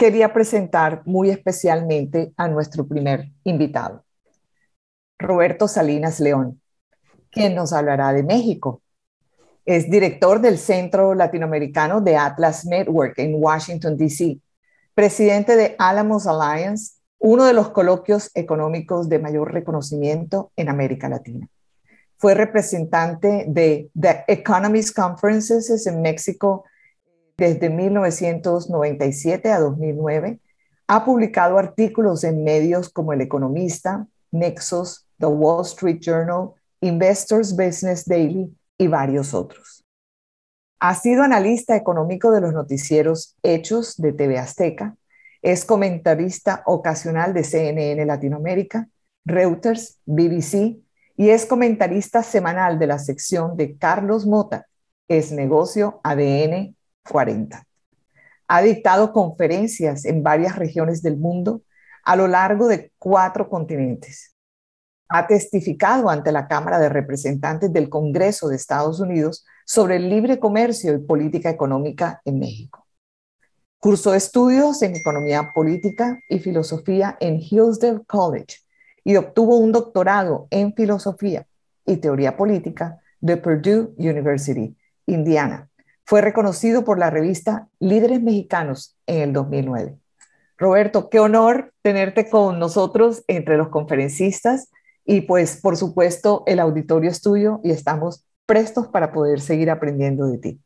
quería presentar muy especialmente a nuestro primer invitado, Roberto Salinas León, quien nos hablará de México. Es director del Centro Latinoamericano de Atlas Network en Washington, D.C., presidente de Alamos Alliance, uno de los coloquios económicos de mayor reconocimiento en América Latina. Fue representante de The Economist Conferences en México desde 1997 a 2009 ha publicado artículos en medios como El Economista, Nexos, The Wall Street Journal, Investors Business Daily y varios otros. Ha sido analista económico de los noticieros Hechos de TV Azteca, es comentarista ocasional de CNN Latinoamérica, Reuters, BBC y es comentarista semanal de la sección de Carlos Mota, Es Negocio, ADN ha dictado conferencias en varias regiones del mundo a lo largo de cuatro continentes. Ha testificado ante la Cámara de Representantes del Congreso de Estados Unidos sobre el libre comercio y política económica en México. Cursó estudios en economía política y filosofía en Hillsdale College y obtuvo un doctorado en filosofía y teoría política de Purdue University, Indiana, fue reconocido por la revista Líderes Mexicanos en el 2009. Roberto, qué honor tenerte con nosotros entre los conferencistas y pues por supuesto el auditorio es tuyo y estamos prestos para poder seguir aprendiendo de ti.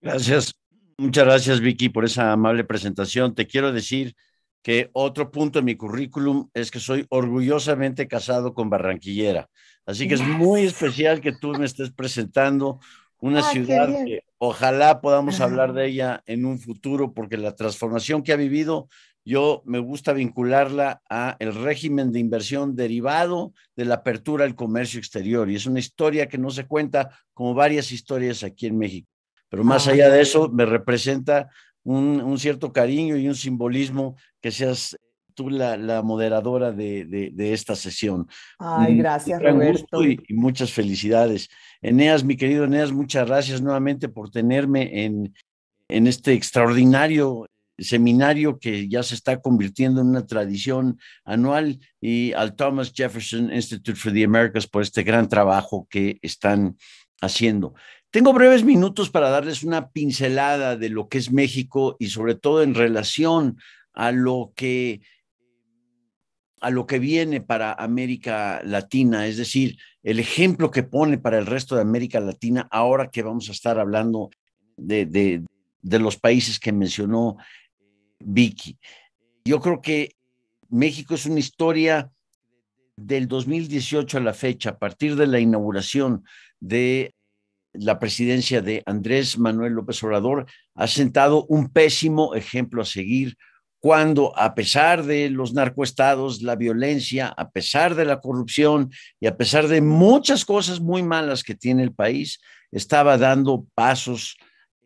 Gracias, muchas gracias Vicky por esa amable presentación. Te quiero decir que otro punto en mi currículum es que soy orgullosamente casado con Barranquillera. Así que es muy especial que tú me estés presentando una ah, ciudad que ojalá podamos hablar de ella en un futuro, porque la transformación que ha vivido, yo me gusta vincularla a el régimen de inversión derivado de la apertura al comercio exterior. Y es una historia que no se cuenta como varias historias aquí en México. Pero más ah, allá de eso, me representa un, un, cierto cariño y un simbolismo que seas tú la, moderadora de, esta sesión. Ay, mm, gracias, Roberto. Y, muchas felicidades. Eneas, mi querido Eneas, muchas gracias nuevamente por tenerme en, en este extraordinario seminario que ya se está convirtiendo en una tradición anual y al Thomas Jefferson Institute for the Americas por este gran trabajo que están haciendo. Tengo breves minutos para darles una pincelada de lo que es México y sobre todo en relación a lo que a lo que viene para América Latina, es decir, el ejemplo que pone para el resto de América Latina ahora que vamos a estar hablando de, los países que mencionó Vicky. Yo creo que México es una historia del 2018 a la fecha, a partir de la inauguración de la presidencia de Andrés Manuel López Obrador, ha sentado un pésimo ejemplo a seguir, cuando a pesar de los narcoestados, la violencia, a pesar de la corrupción y a pesar de muchas cosas muy malas que tiene el país, estaba dando pasos eh,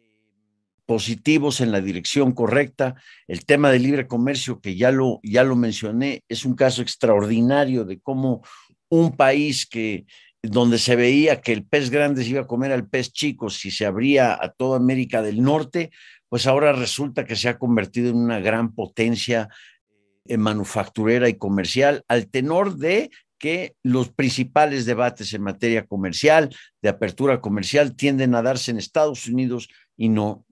positivos en la dirección correcta. El tema del libre comercio, que ya lo, ya lo mencioné, es un caso extraordinario de cómo un país que donde se veía que el pez grande se iba a comer al pez chico si se abría a toda América del Norte, pues ahora resulta que se ha convertido en una gran potencia eh, manufacturera y comercial al tenor de que los principales debates en materia comercial, de apertura comercial, tienden a darse en Estados Unidos y no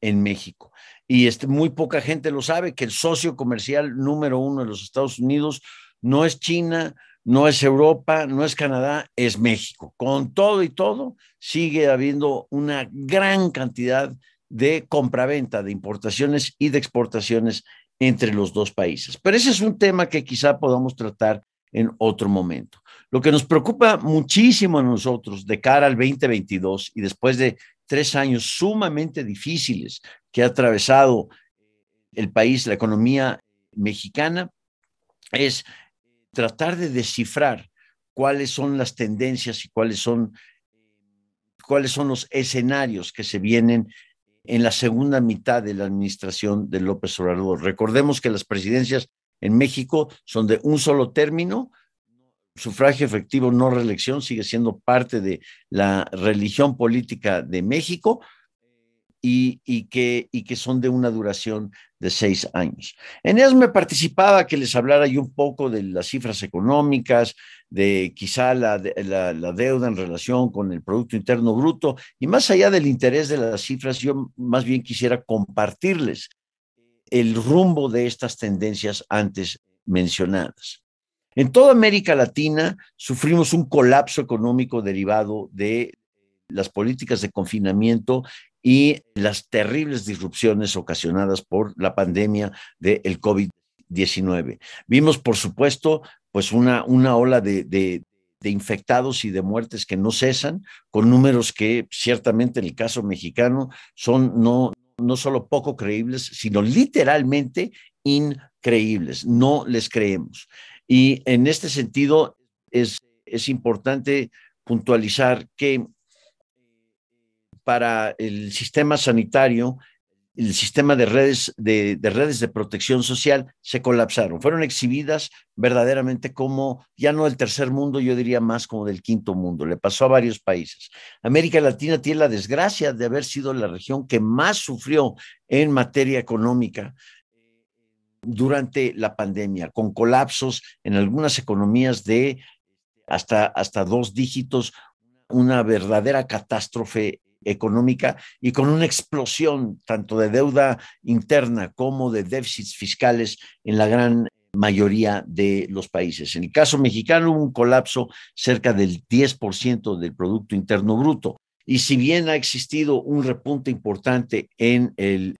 en México. Y este, muy poca gente lo sabe, que el socio comercial número uno de los Estados Unidos no es China, no es Europa, no es Canadá, es México. Con todo y todo, sigue habiendo una gran cantidad de compraventa de importaciones y de exportaciones entre los dos países. Pero ese es un tema que quizá podamos tratar en otro momento. Lo que nos preocupa muchísimo a nosotros de cara al 2022 y después de tres años sumamente difíciles que ha atravesado el país, la economía mexicana, es tratar de descifrar cuáles son las tendencias y cuáles son, cuáles son los escenarios que se vienen en la segunda mitad de la administración de López Obrador. Recordemos que las presidencias en México son de un solo término. Sufragio efectivo, no reelección, sigue siendo parte de la religión política de México, y, que, son de una duración de seis años. En ellas me participaba que les hablara yo un poco de las cifras económicas, de quizá la, la, deuda en relación con el Producto Interno Bruto, y más allá del interés de las cifras, yo más bien quisiera compartirles el rumbo de estas tendencias antes mencionadas. En toda América Latina sufrimos un colapso económico derivado de las políticas de confinamiento y las terribles disrupciones ocasionadas por la pandemia del COVID-19. Vimos, por supuesto, pues una, una ola de, infectados y de muertes que no cesan, con números que ciertamente en el caso mexicano son no, no solo poco creíbles, sino literalmente increíbles. No les creemos. Y en este sentido es, es importante puntualizar que para el sistema sanitario, el sistema de redes de, redes de protección social se colapsaron. Fueron exhibidas verdaderamente como ya no el tercer mundo, yo diría más como del quinto mundo. Le pasó a varios países. América Latina tiene la desgracia de haber sido la región que más sufrió en materia económica durante la pandemia, con colapsos en algunas economías de hasta, hasta dos dígitos, una verdadera catástrofe económica y con una explosión tanto de deuda interna como de déficits fiscales en la gran mayoría de los países. En el caso mexicano hubo un colapso cerca del 10% del Producto Interno Bruto. Y si bien ha existido un repunte importante en el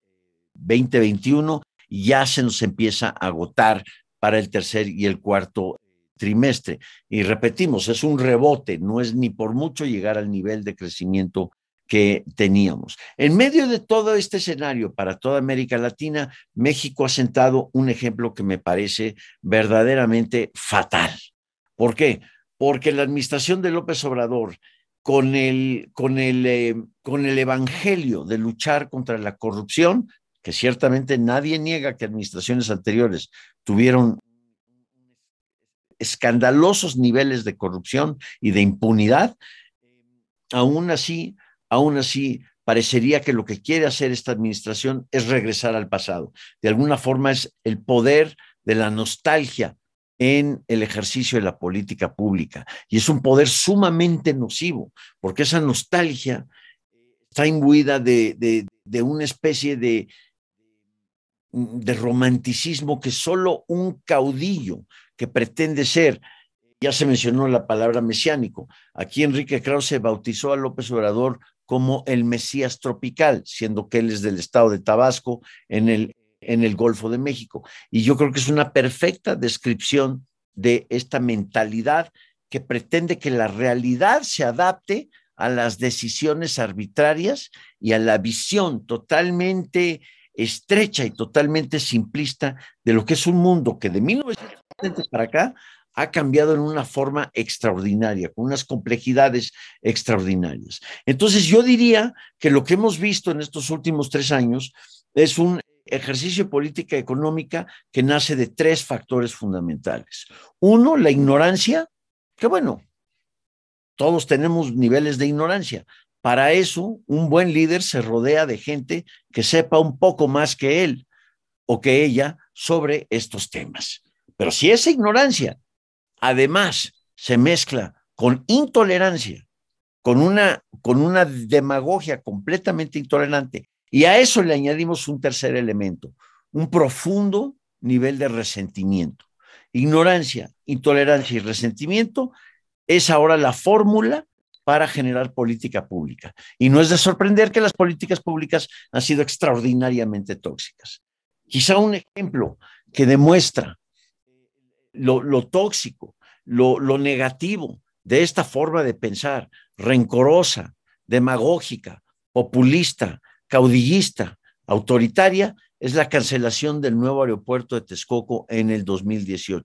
2021, ya se nos empieza a agotar para el tercer y el cuarto trimestre. Y repetimos, es un rebote, no es ni por mucho llegar al nivel de crecimiento que teníamos. En medio de todo este escenario para toda América Latina, México ha sentado un ejemplo que me parece verdaderamente fatal. ¿Por qué? Porque la administración de López Obrador, con el, con el, eh, con el evangelio de luchar contra la corrupción, que ciertamente nadie niega que administraciones anteriores tuvieron escandalosos niveles de corrupción y de impunidad, aún así aún así parecería que lo que quiere hacer esta administración es regresar al pasado. De alguna forma es el poder de la nostalgia en el ejercicio de la política pública. Y es un poder sumamente nocivo, porque esa nostalgia está imbuida de, una especie de, romanticismo que solo un caudillo que pretende ser ya se mencionó la palabra mesiánico. Aquí Enrique Krause bautizó a López Obrador como el Mesías tropical, siendo que él es del estado de Tabasco, en el, en el Golfo de México. Y yo creo que es una perfecta descripción de esta mentalidad que pretende que la realidad se adapte a las decisiones arbitrarias y a la visión totalmente estrecha y totalmente simplista de lo que es un mundo que de 1900 para acá ha cambiado en una forma extraordinaria, con unas complejidades extraordinarias. Entonces yo diría que lo que hemos visto en estos últimos tres años es un ejercicio política económica que nace de tres factores fundamentales. Uno, la ignorancia, que bueno, todos tenemos niveles de ignorancia. Para eso, un buen líder se rodea de gente que sepa un poco más que él o que ella sobre estos temas. Pero si esa ignorancia además se mezcla con intolerancia, con una, demagogia completamente intolerante. Y a eso le añadimos un tercer elemento, un profundo nivel de resentimiento. Ignorancia, intolerancia y resentimiento es ahora la fórmula para generar política pública. Y no es de sorprender que las políticas públicas han sido extraordinariamente tóxicas. Quizá un ejemplo que demuestra lo, tóxico, lo, lo negativo de esta forma de pensar, rencorosa, demagógica, populista, caudillista, autoritaria, es la cancelación del nuevo aeropuerto de Texcoco en el 2018,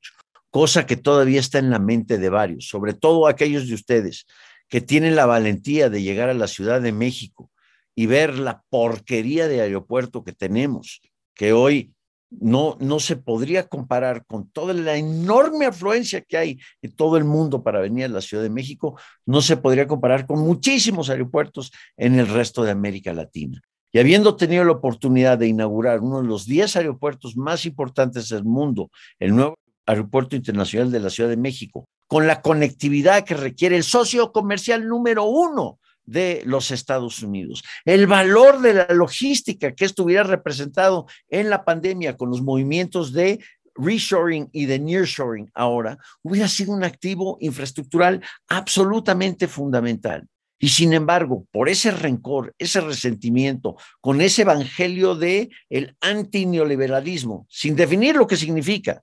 cosa que todavía está en la mente de varios, sobre todo aquellos de ustedes que tienen la valentía de llegar a la Ciudad de México y ver la porquería de aeropuerto que tenemos, que hoy no, se podría comparar con toda la enorme afluencia que hay en todo el mundo para venir a la Ciudad de México, no se podría comparar con muchísimos aeropuertos en el resto de América Latina. Y habiendo tenido la oportunidad de inaugurar uno de los 10 aeropuertos más importantes del mundo, el nuevo Aeropuerto Internacional de la Ciudad de México, con la conectividad que requiere el socio comercial número uno de los Estados Unidos. El valor de la logística que estuviera representado en la pandemia con los movimientos de reshoring y de nearshoring ahora hubiera sido un activo infraestructural absolutamente fundamental. Y sin embargo, por ese rencor, ese resentimiento, con ese evangelio de el antineoliberalismo, sin definir lo que significa,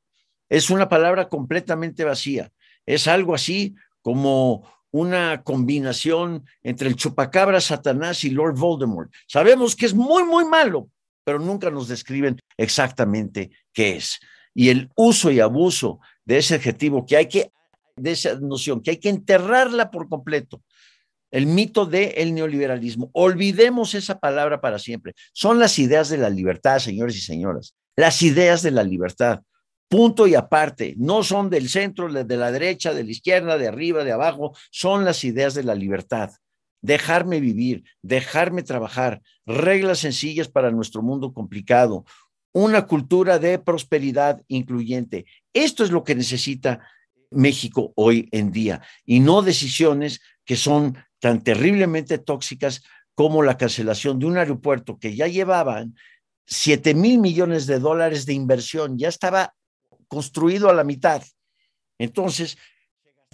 es una palabra completamente vacía. Es algo así como una combinación entre el chupacabra, Satanás y Lord Voldemort. Sabemos que es muy, muy malo, pero nunca nos describen exactamente qué es. Y el uso y abuso de ese adjetivo que hay que, de esa noción, que hay que enterrarla por completo. El mito del neoliberalismo. Olvidemos esa palabra para siempre. Son las ideas de la libertad, señores y señoras. Las ideas de la libertad. Punto y aparte, no son del centro, de la derecha, de la izquierda, de arriba, de abajo, son las ideas de la libertad. Dejarme vivir, dejarme trabajar, reglas sencillas para nuestro mundo complicado, una cultura de prosperidad incluyente. Esto es lo que necesita México hoy en día y no decisiones que son tan terriblemente tóxicas como la cancelación de un aeropuerto que ya llevaban 7 mil millones de dólares de inversión, ya estaba construido a la mitad. Entonces,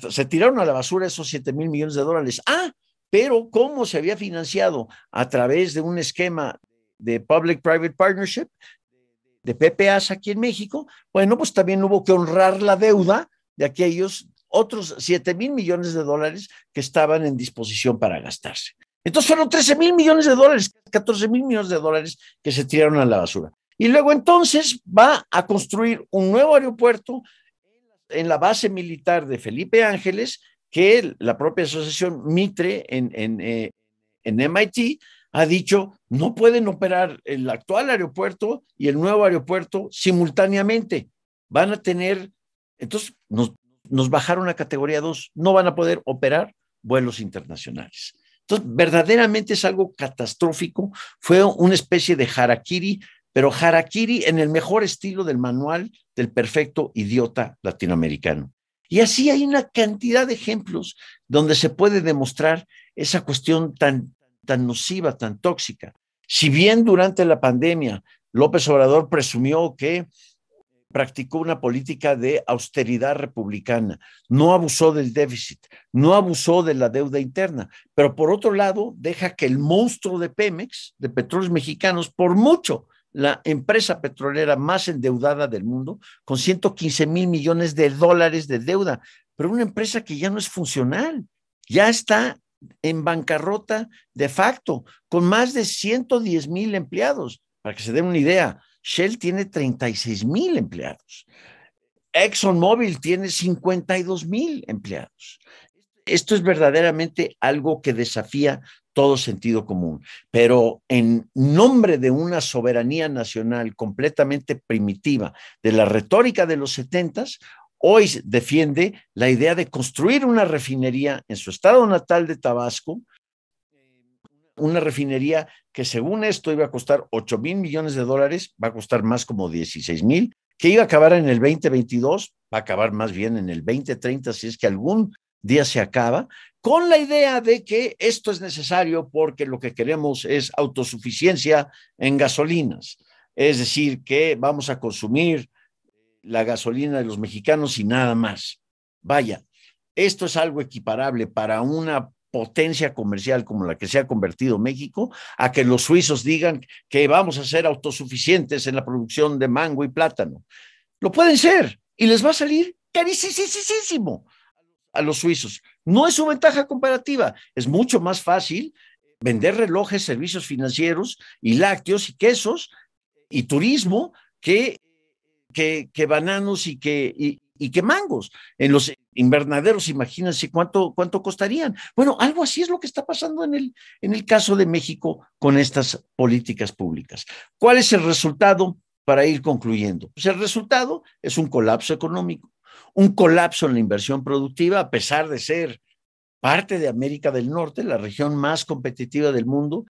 se tiraron a la basura esos 7 mil millones de dólares. Ah, pero ¿cómo se había financiado? A través de un esquema de Public-Private Partnership, de PPAs aquí en México. Bueno, pues también hubo que honrar la deuda de aquellos otros 7 mil millones de dólares que estaban en disposición para gastarse. Entonces fueron 13 mil millones de dólares, 14 mil millones de dólares que se tiraron a la basura. Y luego entonces va a construir un nuevo aeropuerto en la base militar de Felipe Ángeles, que la propia asociación Mitre en, en, eh, MIT ha dicho, no pueden operar el actual aeropuerto y el nuevo aeropuerto simultáneamente. Van a tener, entonces nos, nos bajaron a categoría 2, no van a poder operar vuelos internacionales. Entonces, verdaderamente es algo catastrófico, fue una especie de harakiri pero harakiri en el mejor estilo del manual del perfecto idiota latinoamericano. Y así hay una cantidad de ejemplos donde se puede demostrar esa cuestión tan, tan nociva, tan tóxica. Si bien durante la pandemia López Obrador presumió que practicó una política de austeridad republicana, no abusó del déficit, no abusó de la deuda interna, pero por otro lado deja que el monstruo de Pemex, de petróleos mexicanos, por mucho la empresa petrolera más endeudada del mundo, con 115 mil millones de dólares de deuda, pero una empresa que ya no es funcional, ya está en bancarrota de facto, con más de 110 mil empleados. Para que se den una idea, Shell tiene 36 mil empleados. ExxonMobil tiene 52 mil empleados esto es verdaderamente algo que desafía todo sentido común, pero en nombre de una soberanía nacional completamente primitiva de la retórica de los setentas, hoy defiende la idea de construir una refinería en su estado natal de Tabasco, una refinería que según esto iba a costar 8 mil millones de dólares, va a costar más como 16 mil, que iba a acabar en el 2022, va a acabar más bien en el 2030, si es que algún día se acaba, con la idea de que esto es necesario porque lo que queremos es autosuficiencia en gasolinas, es decir, que vamos a consumir la gasolina de los mexicanos y nada más. Vaya, esto es algo equiparable para una potencia comercial como la que se ha convertido México, a que los suizos digan que vamos a ser autosuficientes en la producción de mango y plátano. Lo pueden ser y les va a salir carísimo a los suizos. No es su ventaja comparativa, es mucho más fácil vender relojes, servicios financieros y lácteos y quesos y turismo que, que, bananos y que, y, que mangos. En los invernaderos, imagínense cuánto, cuánto costarían. Bueno, algo así es lo que está pasando en el, en el caso de México con estas políticas públicas. ¿Cuál es el resultado? Para ir concluyendo, pues el resultado es un colapso económico un colapso en la inversión productiva, a pesar de ser parte de América del Norte, la región más competitiva del mundo,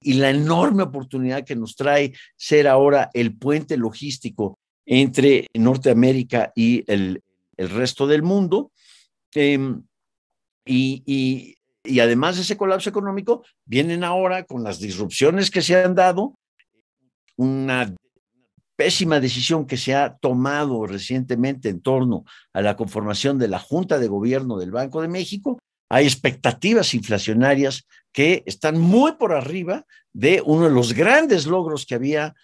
y la enorme oportunidad que nos trae ser ahora el puente logístico entre Norteamérica y el, resto del mundo. Em, y, y, además de ese colapso económico, vienen ahora con las disrupciones que se han dado, una pésima decisión que se ha tomado recientemente en torno a la conformación de la Junta de Gobierno del Banco de México, hay expectativas inflacionarias que están muy por arriba de uno de los grandes logros que había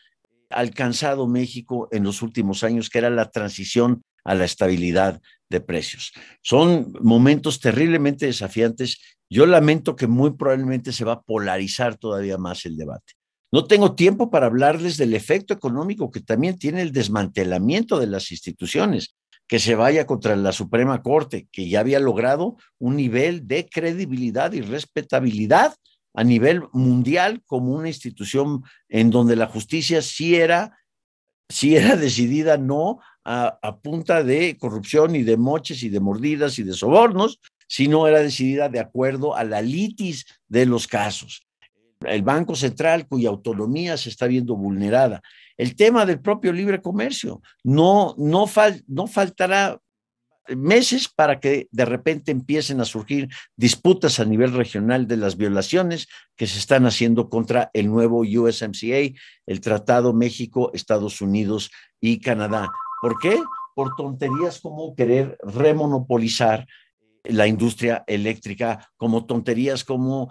alcanzado México en los últimos años, que era la transición a la estabilidad de precios. Son momentos terriblemente desafiantes. Yo lamento que muy probablemente se va a polarizar todavía más el debate. No tengo tiempo para hablarles del efecto económico que también tiene el desmantelamiento de las instituciones, que se vaya contra la Suprema Corte, que ya había logrado un nivel de credibilidad y respetabilidad a nivel mundial como una institución en donde la justicia sí era, era decidida no a, a, punta de corrupción y de moches y de mordidas y de sobornos, sino era decidida de acuerdo a la litis de los casos el Banco Central cuya autonomía se está viendo vulnerada. El tema del propio libre comercio. No, no faltará meses para que de repente empiecen a surgir disputas a nivel regional de las violaciones que se están haciendo contra el nuevo USMCA, el Tratado México, Estados Unidos y Canadá. ¿Por qué? Por tonterías como querer remonopolizar la industria eléctrica, como tonterías como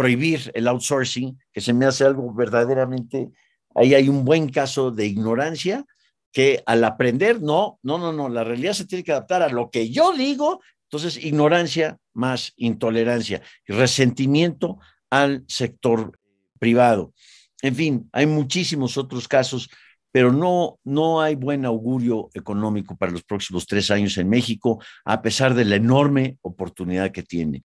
prohibir el outsourcing, que se me hace algo verdaderamente, ahí hay un buen caso de ignorancia que al aprender, no, no, no, no, la realidad se tiene que adaptar a lo que yo digo, entonces ignorancia más intolerancia y resentimiento al sector privado. En fin, hay muchísimos otros casos, pero no, no hay buen augurio económico para los próximos tres años en México, a pesar de la enorme oportunidad que tiene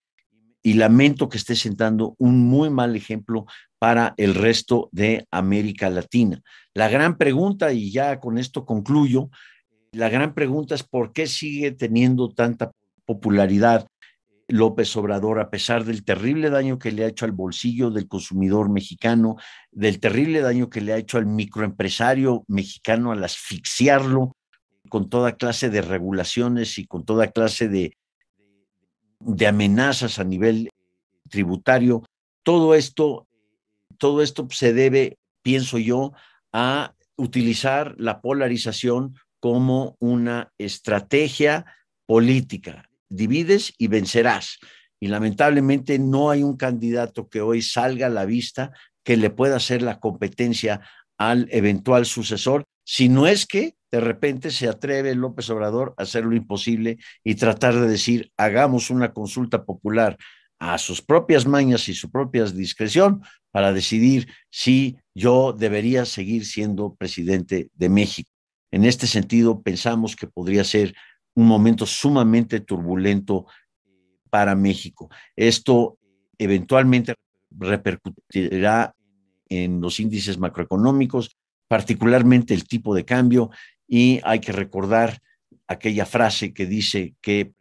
y lamento que esté sentando un muy mal ejemplo para el resto de América Latina. La gran pregunta, y ya con esto concluyo, la gran pregunta es por qué sigue teniendo tanta popularidad López Obrador, a pesar del terrible daño que le ha hecho al bolsillo del consumidor mexicano, del terrible daño que le ha hecho al microempresario mexicano al asfixiarlo con toda clase de regulaciones y con toda clase de de amenazas a nivel tributario. Todo esto, todo esto se debe, pienso yo, a utilizar la polarización como una estrategia política. Divides y vencerás. Y lamentablemente no hay un candidato que hoy salga a la vista que le pueda hacer la competencia al eventual sucesor, si no es que de repente se atreve López Obrador a hacer lo imposible y tratar de decir, hagamos una consulta popular a sus propias mañas y su propia discreción para decidir si yo debería seguir siendo presidente de México. En este sentido, pensamos que podría ser un momento sumamente turbulento para México. Esto eventualmente repercutirá en los índices macroeconómicos, particularmente el tipo de cambio y hay que recordar aquella frase que dice que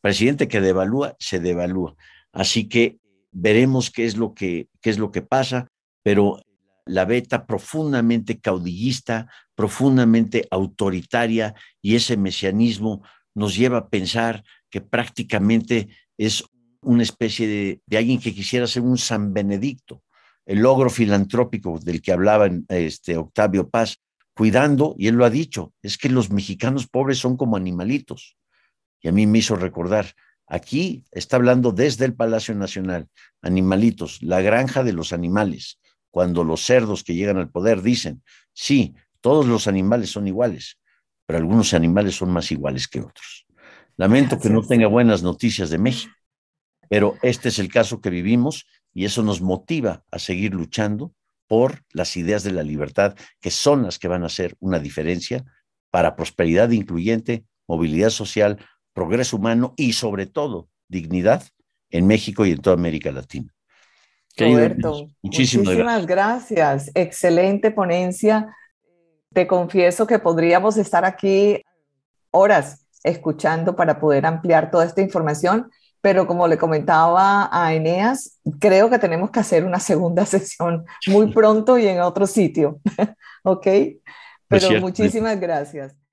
presidente que devalúa, se devalúa. Así que veremos qué es lo que, es lo que pasa, pero la beta profundamente caudillista, profundamente autoritaria y ese mesianismo nos lleva a pensar que prácticamente es una especie de, alguien que quisiera ser un San Benedicto. El logro filantrópico del que hablaba este Octavio Paz cuidando, y él lo ha dicho, es que los mexicanos pobres son como animalitos. Y a mí me hizo recordar, aquí está hablando desde el Palacio Nacional, animalitos, la granja de los animales, cuando los cerdos que llegan al poder dicen, sí, todos los animales son iguales, pero algunos animales son más iguales que otros. Lamento que no tenga buenas noticias de México, pero este es el caso que vivimos y eso nos motiva a seguir luchando por las ideas de la libertad, que son las que van a hacer una diferencia para prosperidad incluyente, movilidad social, progreso humano y sobre todo dignidad en México y en toda América Latina. Roberto, muchísimas, gracias. Excelente ponencia. Te confieso que podríamos estar aquí horas escuchando para poder ampliar toda esta información pero como le comentaba a Eneas, creo que tenemos que hacer una segunda sesión muy pronto y en otro sitio. ¿Ok? Pero muchísimas gracias.